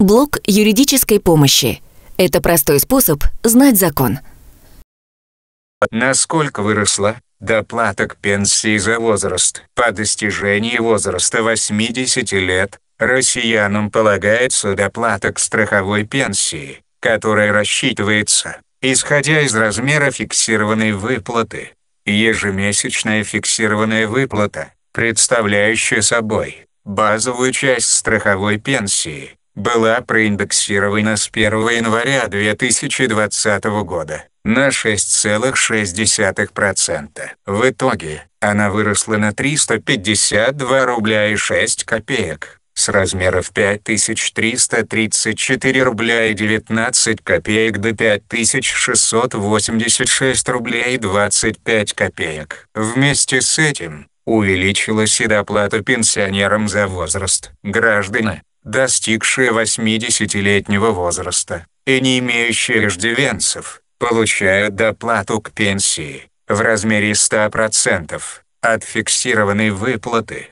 Блок юридической помощи. Это простой способ знать закон. Насколько выросла доплата к пенсии за возраст? По достижении возраста 80 лет россиянам полагается доплата к страховой пенсии, которая рассчитывается, исходя из размера фиксированной выплаты. Ежемесячная фиксированная выплата, представляющая собой базовую часть страховой пенсии, была проиндексирована с 1 января 2020 года на 6,6%. В итоге, она выросла на 352 рубля и 6 копеек с размеров 5334 рубля и 19 копеек до 5686 рублей и 25 копеек. Вместе с этим, увеличилась и доплата пенсионерам за возраст. Граждане, достигшие 80-летнего возраста, и не имеющие иждивенцев, получают доплату к пенсии в размере 100% от фиксированной выплаты.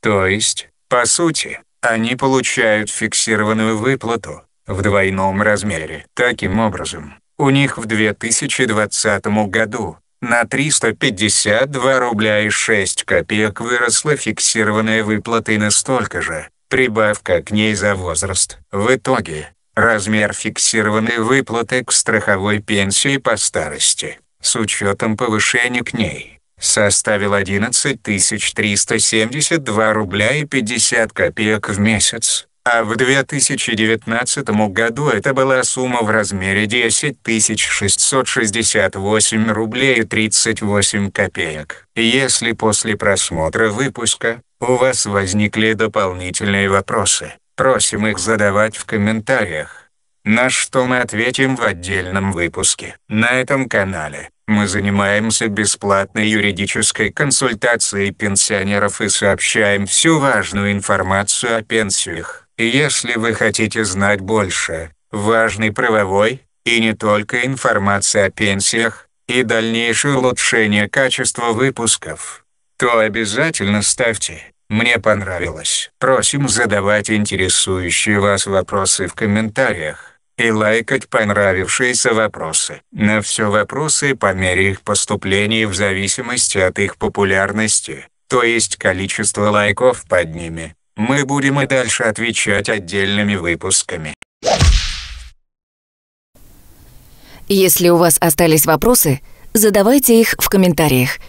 То есть, по сути, они получают фиксированную выплату в двойном размере. Таким образом, у них в 2020 году на 352 рубля и 6 копеек выросла фиксированная выплата и настолько же, прибавка к ней за возраст. В итоге, размер фиксированной выплаты к страховой пенсии по старости, с учетом повышения к ней, составил 11 372 рубля и 50 копеек в месяц, а в 2019 году это была сумма в размере 10 668 рублей и 38 копеек. Если после просмотра выпуска у вас возникли дополнительные вопросы. Просим их задавать в комментариях, на что мы ответим в отдельном выпуске. На этом канале мы занимаемся бесплатной юридической консультацией пенсионеров и сообщаем всю важную информацию о пенсиях. Если вы хотите знать больше, важной правовой и не только информации о пенсиях, и дальнейшее улучшение качества выпусков то обязательно ставьте «Мне понравилось». Просим задавать интересующие вас вопросы в комментариях и лайкать понравившиеся вопросы. На все вопросы по мере их поступления в зависимости от их популярности, то есть количество лайков под ними. Мы будем и дальше отвечать отдельными выпусками. Если у вас остались вопросы, задавайте их в комментариях –